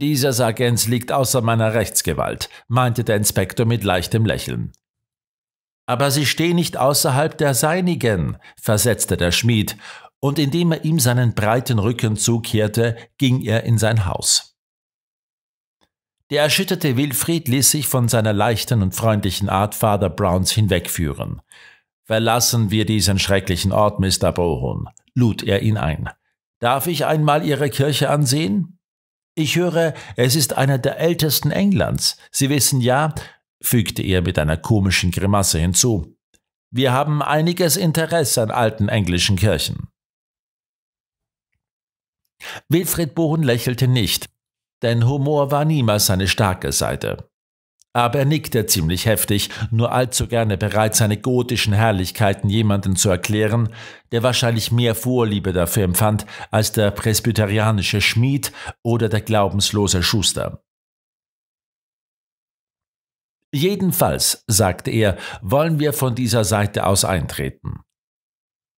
Dieser Sargenz liegt außer meiner Rechtsgewalt, meinte der Inspektor mit leichtem Lächeln. Aber Sie stehen nicht außerhalb der seinigen, versetzte der Schmied, und indem er ihm seinen breiten Rücken zukehrte, ging er in sein Haus. Der erschütterte Wilfried ließ sich von seiner leichten und freundlichen Art Vater Browns hinwegführen. Verlassen wir diesen schrecklichen Ort, Mr. Bohun, lud er ihn ein. Darf ich einmal Ihre Kirche ansehen? Ich höre, es ist einer der ältesten Englands. Sie wissen ja, fügte er mit einer komischen Grimasse hinzu, wir haben einiges Interesse an alten englischen Kirchen. Wilfried Bohn lächelte nicht, denn Humor war niemals seine starke Seite. Aber er nickte ziemlich heftig, nur allzu gerne bereit, seine gotischen Herrlichkeiten jemanden zu erklären, der wahrscheinlich mehr Vorliebe dafür empfand als der presbyterianische Schmied oder der glaubenslose Schuster. Jedenfalls, sagte er, wollen wir von dieser Seite aus eintreten.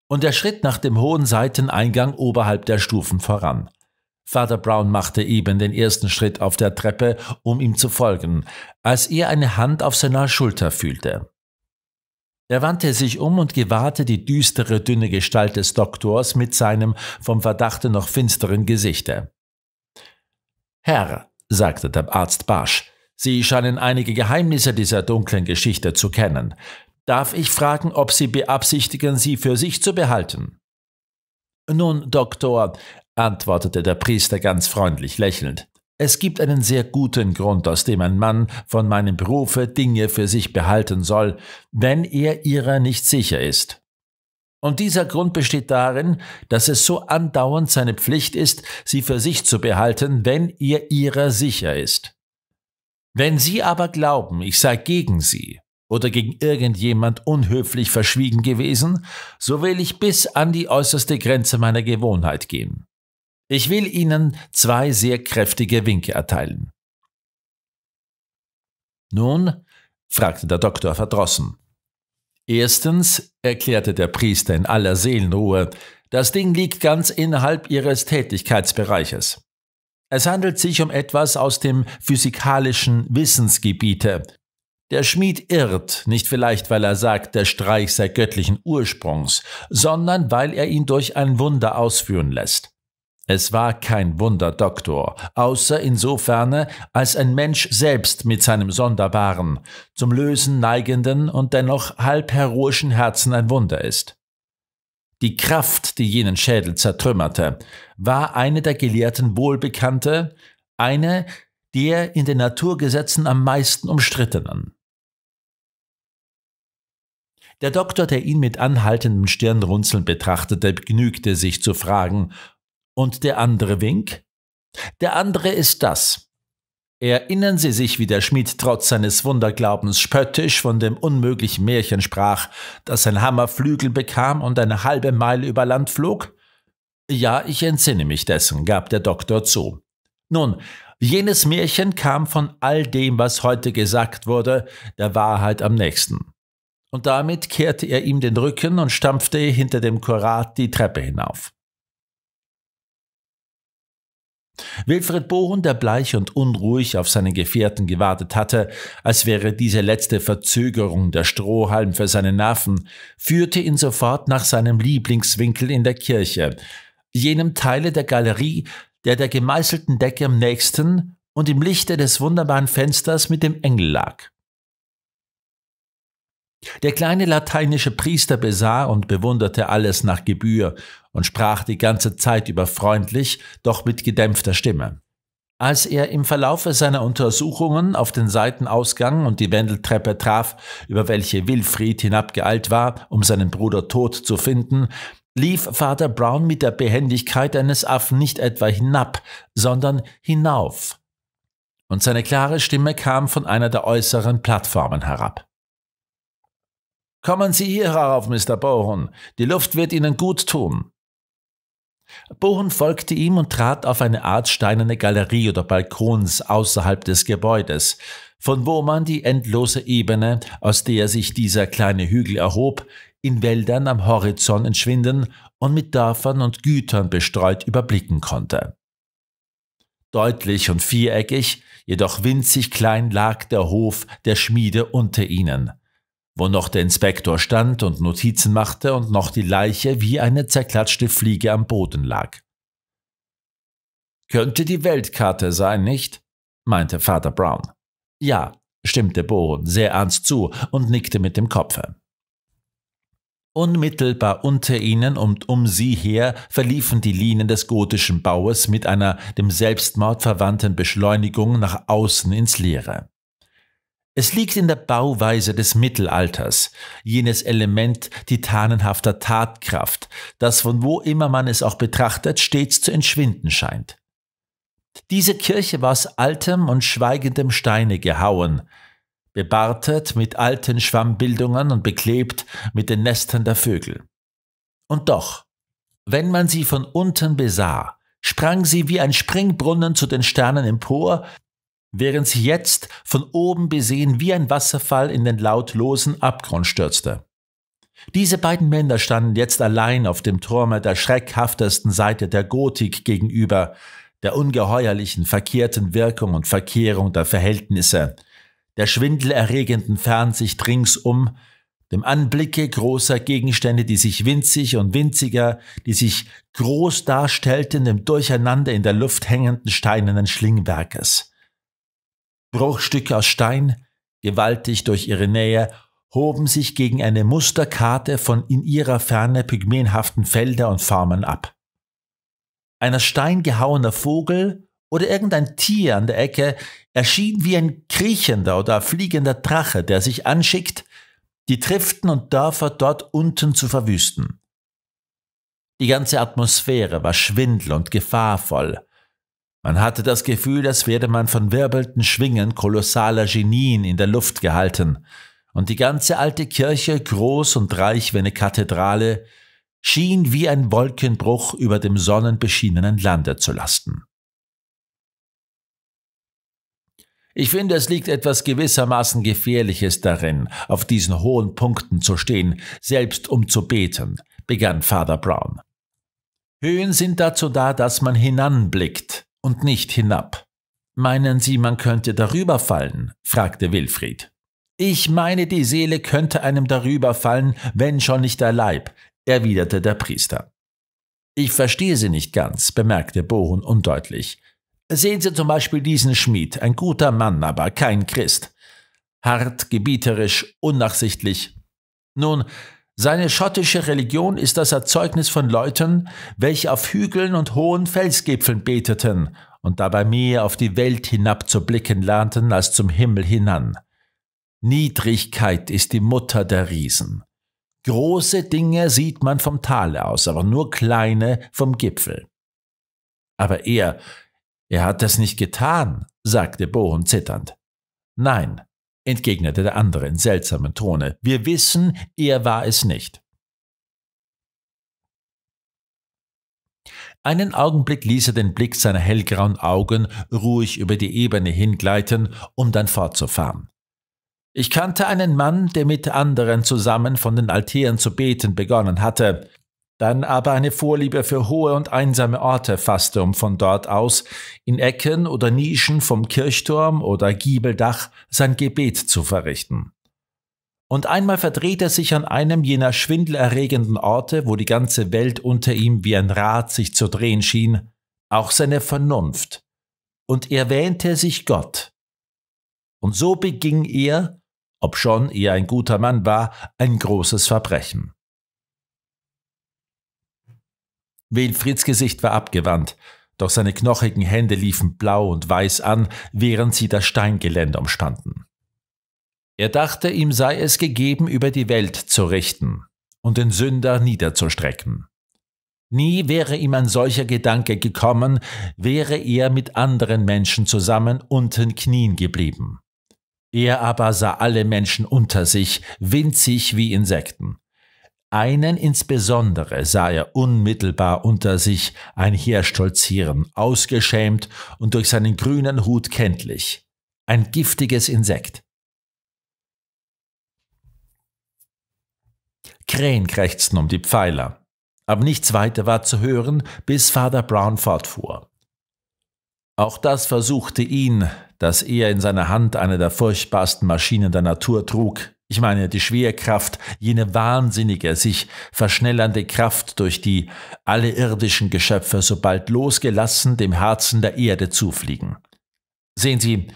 Und er schritt nach dem hohen Seiteneingang oberhalb der Stufen voran. Vater Brown machte eben den ersten Schritt auf der Treppe, um ihm zu folgen, als er eine Hand auf seiner Schulter fühlte. Er wandte sich um und gewahrte die düstere, dünne Gestalt des Doktors mit seinem vom Verdachte noch finsteren Gesichte. Herr, sagte der Arzt barsch, Sie scheinen einige Geheimnisse dieser dunklen Geschichte zu kennen. Darf ich fragen, ob Sie beabsichtigen, sie für sich zu behalten? Nun, Doktor, antwortete der Priester ganz freundlich lächelnd. Es gibt einen sehr guten Grund, aus dem ein Mann von meinem Berufe Dinge für sich behalten soll, wenn er ihrer nicht sicher ist. Und dieser Grund besteht darin, dass es so andauernd seine Pflicht ist, sie für sich zu behalten, wenn er ihrer sicher ist. Wenn Sie aber glauben, ich sei gegen Sie oder gegen irgendjemand unhöflich verschwiegen gewesen, so will ich bis an die äußerste Grenze meiner Gewohnheit gehen. Ich will Ihnen zwei sehr kräftige Winke erteilen. Nun, fragte der Doktor verdrossen. Erstens erklärte der Priester in aller Seelenruhe, das Ding liegt ganz innerhalb Ihres Tätigkeitsbereiches. Es handelt sich um etwas aus dem physikalischen Wissensgebiete. Der Schmied irrt, nicht vielleicht, weil er sagt, der Streich sei göttlichen Ursprungs, sondern weil er ihn durch ein Wunder ausführen lässt. Es war kein Wunderdoktor, außer insofern, als ein Mensch selbst mit seinem sonderbaren, zum Lösen neigenden und dennoch halb heroischen Herzen ein Wunder ist. Die Kraft, die jenen Schädel zertrümmerte, war eine der Gelehrten wohlbekannte, eine der in den Naturgesetzen am meisten umstrittenen. Der Doktor, der ihn mit anhaltendem Stirnrunzeln betrachtete, begnügte sich zu fragen, und der andere Wink? Der andere ist das. Erinnern Sie sich, wie der Schmied trotz seines Wunderglaubens spöttisch von dem unmöglichen Märchen sprach, dass ein Hammer Flügel bekam und eine halbe Meile über Land flog? Ja, ich entsinne mich dessen, gab der Doktor zu. Nun, jenes Märchen kam von all dem, was heute gesagt wurde, der Wahrheit am nächsten. Und damit kehrte er ihm den Rücken und stampfte hinter dem Kurat die Treppe hinauf. Wilfried Bohun, der bleich und unruhig auf seinen Gefährten gewartet hatte, als wäre diese letzte Verzögerung der Strohhalm für seine Nerven, führte ihn sofort nach seinem Lieblingswinkel in der Kirche, jenem Teile der Galerie, der der gemeißelten Decke am nächsten und im Lichte des wunderbaren Fensters mit dem Engel lag. Der kleine lateinische Priester besah und bewunderte alles nach Gebühr und sprach die ganze Zeit über freundlich, doch mit gedämpfter Stimme. Als er im Verlaufe seiner Untersuchungen auf den Seitenausgang und die Wendeltreppe traf, über welche Wilfried hinabgeeilt war, um seinen Bruder tot zu finden, lief Vater Brown mit der Behendigkeit eines Affen nicht etwa hinab, sondern hinauf. Und seine klare Stimme kam von einer der äußeren Plattformen herab. Kommen Sie hier herauf, Mr. Bohun. Die Luft wird Ihnen gut tun. Bohun folgte ihm und trat auf eine Art steinerne Galerie oder Balkons außerhalb des Gebäudes, von wo man die endlose Ebene, aus der sich dieser kleine Hügel erhob, in Wäldern am Horizont entschwinden und mit Dörfern und Gütern bestreut überblicken konnte. Deutlich und viereckig, jedoch winzig klein lag der Hof der Schmiede unter ihnen – wo noch der Inspektor stand und Notizen machte und noch die Leiche wie eine zerklatschte Fliege am Boden lag. Könnte die Weltkarte sein, nicht? meinte Vater Brown. Ja, stimmte Bohren sehr ernst zu und nickte mit dem Kopfe. Unmittelbar unter ihnen und um sie her verliefen die Linien des gotischen Baues mit einer dem Selbstmord verwandten Beschleunigung nach außen ins Leere. Es liegt in der Bauweise des Mittelalters, jenes Element titanenhafter Tatkraft, das von wo immer man es auch betrachtet, stets zu entschwinden scheint. Diese Kirche war aus altem und schweigendem Steine gehauen, bebartet mit alten Schwammbildungen und beklebt mit den Nestern der Vögel. Und doch, wenn man sie von unten besah, sprang sie wie ein Springbrunnen zu den Sternen empor während sie jetzt von oben besehen wie ein Wasserfall in den lautlosen Abgrund stürzte. Diese beiden Männer standen jetzt allein auf dem Turme der schreckhaftesten Seite der Gotik gegenüber, der ungeheuerlichen verkehrten Wirkung und Verkehrung der Verhältnisse, der schwindelerregenden Fernsicht ringsum, dem Anblicke großer Gegenstände, die sich winzig und winziger, die sich groß darstellten, dem Durcheinander in der Luft hängenden steinernen Schlingwerkes. Bruchstücke aus Stein, gewaltig durch ihre Nähe, hoben sich gegen eine Musterkarte von in ihrer Ferne pygmäenhaften Felder und Farmen ab. Einer Stein gehauener Vogel oder irgendein Tier an der Ecke erschien wie ein kriechender oder fliegender Drache, der sich anschickt, die Triften und Dörfer dort unten zu verwüsten. Die ganze Atmosphäre war schwindel und gefahrvoll, man hatte das Gefühl, als werde man von wirbelnden Schwingen kolossaler Genien in der Luft gehalten, und die ganze alte Kirche, groß und reich wie eine Kathedrale, schien wie ein Wolkenbruch über dem sonnenbeschienenen Lande zu lasten. Ich finde, es liegt etwas gewissermaßen Gefährliches darin, auf diesen hohen Punkten zu stehen, selbst um zu beten, begann Father Brown. Höhen sind dazu da, dass man hinanblickt, und nicht hinab. Meinen Sie, man könnte darüber fallen? fragte Wilfried. Ich meine, die Seele könnte einem darüber fallen, wenn schon nicht der Leib, erwiderte der Priester. Ich verstehe Sie nicht ganz, bemerkte Bohun undeutlich. Sehen Sie zum Beispiel diesen Schmied, ein guter Mann, aber kein Christ. Hart, gebieterisch, unnachsichtlich. Nun, seine schottische Religion ist das Erzeugnis von Leuten, welche auf Hügeln und hohen Felsgipfeln beteten und dabei mehr auf die Welt hinab zu blicken lernten als zum Himmel hinan. Niedrigkeit ist die Mutter der Riesen. Große Dinge sieht man vom Tale aus, aber nur kleine vom Gipfel. Aber er, er hat das nicht getan, sagte Bohun zitternd. Nein, entgegnete der andere in seltsamem Tone. Wir wissen, er war es nicht. Einen Augenblick ließ er den Blick seiner hellgrauen Augen ruhig über die Ebene hingleiten, um dann fortzufahren. Ich kannte einen Mann, der mit anderen zusammen von den Altären zu beten begonnen hatte dann aber eine Vorliebe für hohe und einsame Orte fasste, um von dort aus in Ecken oder Nischen vom Kirchturm oder Giebeldach sein Gebet zu verrichten. Und einmal verdreht er sich an einem jener schwindelerregenden Orte, wo die ganze Welt unter ihm wie ein Rad sich zu drehen schien, auch seine Vernunft. Und er wähnte sich Gott. Und so beging er, obschon er ein guter Mann war, ein großes Verbrechen. Wilfrieds Gesicht war abgewandt, doch seine knochigen Hände liefen blau und weiß an, während sie das Steingelände umstanden. Er dachte, ihm sei es gegeben, über die Welt zu richten und den Sünder niederzustrecken. Nie wäre ihm ein solcher Gedanke gekommen, wäre er mit anderen Menschen zusammen unten Knien geblieben. Er aber sah alle Menschen unter sich, winzig wie Insekten, einen insbesondere sah er unmittelbar unter sich einherstolzieren, ausgeschämt und durch seinen grünen Hut kenntlich. Ein giftiges Insekt. Krähen krächzten um die Pfeiler, aber nichts weiter war zu hören, bis Father Brown fortfuhr. Auch das versuchte ihn, dass er in seiner Hand eine der furchtbarsten Maschinen der Natur trug, ich meine, die Schwerkraft, jene wahnsinnige, sich verschnellernde Kraft, durch die alle irdischen Geschöpfe sobald losgelassen dem Herzen der Erde zufliegen. Sehen Sie,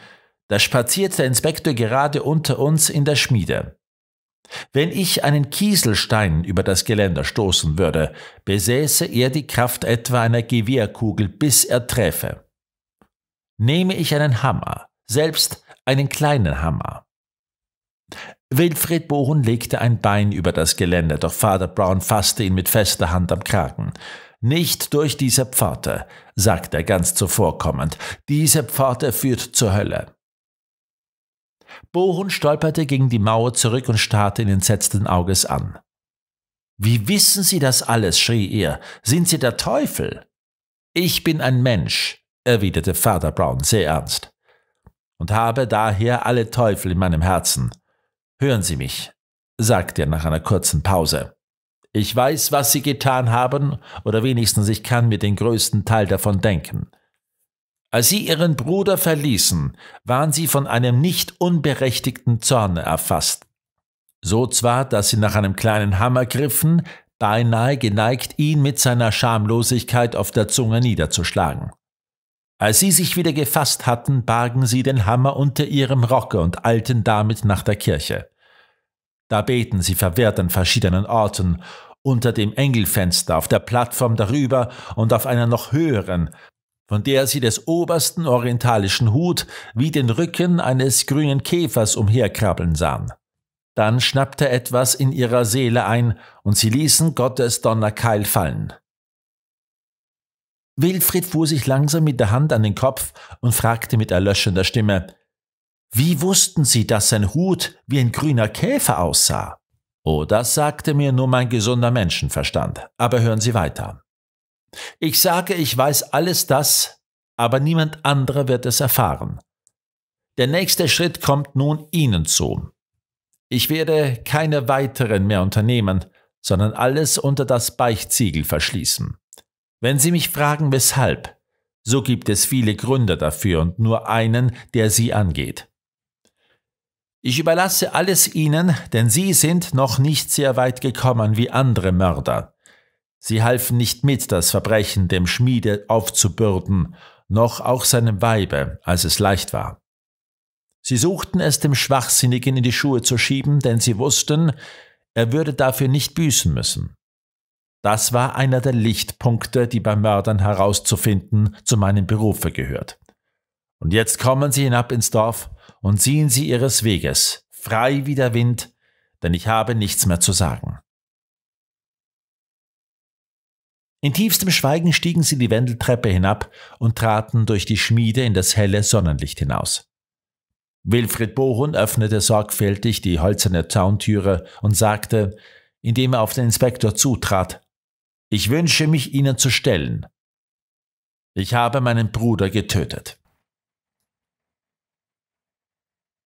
da spaziert der Inspektor gerade unter uns in der Schmiede. Wenn ich einen Kieselstein über das Geländer stoßen würde, besäße er die Kraft etwa einer Gewehrkugel, bis er träfe. Nehme ich einen Hammer, selbst einen kleinen Hammer. Wilfried Bohun legte ein Bein über das Gelände, doch Father Brown fasste ihn mit fester Hand am Kragen. Nicht durch diese Pforte, sagte er ganz zuvorkommend, diese Pforte führt zur Hölle. Bohun stolperte gegen die Mauer zurück und starrte ihn entsetzten Auges an. Wie wissen Sie das alles? schrie er. Sind Sie der Teufel? Ich bin ein Mensch, erwiderte Father Brown sehr ernst, und habe daher alle Teufel in meinem Herzen. Hören Sie mich, sagt er nach einer kurzen Pause. Ich weiß, was Sie getan haben, oder wenigstens ich kann mir den größten Teil davon denken. Als Sie Ihren Bruder verließen, waren Sie von einem nicht unberechtigten Zorne erfasst. So zwar, dass Sie nach einem kleinen Hammer griffen, beinahe geneigt, ihn mit seiner Schamlosigkeit auf der Zunge niederzuschlagen. Als sie sich wieder gefasst hatten, bargen sie den Hammer unter ihrem Rocke und eilten damit nach der Kirche. Da beten sie verwehrt an verschiedenen Orten, unter dem Engelfenster, auf der Plattform darüber und auf einer noch höheren, von der sie des obersten orientalischen Hut wie den Rücken eines grünen Käfers umherkrabbeln sahen. Dann schnappte etwas in ihrer Seele ein, und sie ließen Gottes Donnerkeil fallen. Wilfried fuhr sich langsam mit der Hand an den Kopf und fragte mit erlöschender Stimme, wie wussten Sie, dass sein Hut wie ein grüner Käfer aussah? Oh, das sagte mir nur mein gesunder Menschenverstand. Aber hören Sie weiter. Ich sage, ich weiß alles das, aber niemand anderer wird es erfahren. Der nächste Schritt kommt nun Ihnen zu. Ich werde keine weiteren mehr unternehmen, sondern alles unter das Beichtsiegel verschließen. Wenn Sie mich fragen, weshalb, so gibt es viele Gründe dafür und nur einen, der Sie angeht. Ich überlasse alles Ihnen, denn Sie sind noch nicht sehr weit gekommen wie andere Mörder. Sie halfen nicht mit, das Verbrechen dem Schmiede aufzubürden, noch auch seinem Weibe, als es leicht war. Sie suchten es dem Schwachsinnigen in die Schuhe zu schieben, denn sie wussten, er würde dafür nicht büßen müssen. Das war einer der Lichtpunkte, die beim Mördern herauszufinden zu meinem Berufe gehört. Und jetzt kommen Sie hinab ins Dorf und ziehen Sie Ihres Weges, frei wie der Wind, denn ich habe nichts mehr zu sagen. In tiefstem Schweigen stiegen sie die Wendeltreppe hinab und traten durch die Schmiede in das helle Sonnenlicht hinaus. Wilfried Bohun öffnete sorgfältig die holzerne Zauntüre und sagte, indem er auf den Inspektor zutrat, ich wünsche mich Ihnen zu stellen. Ich habe meinen Bruder getötet.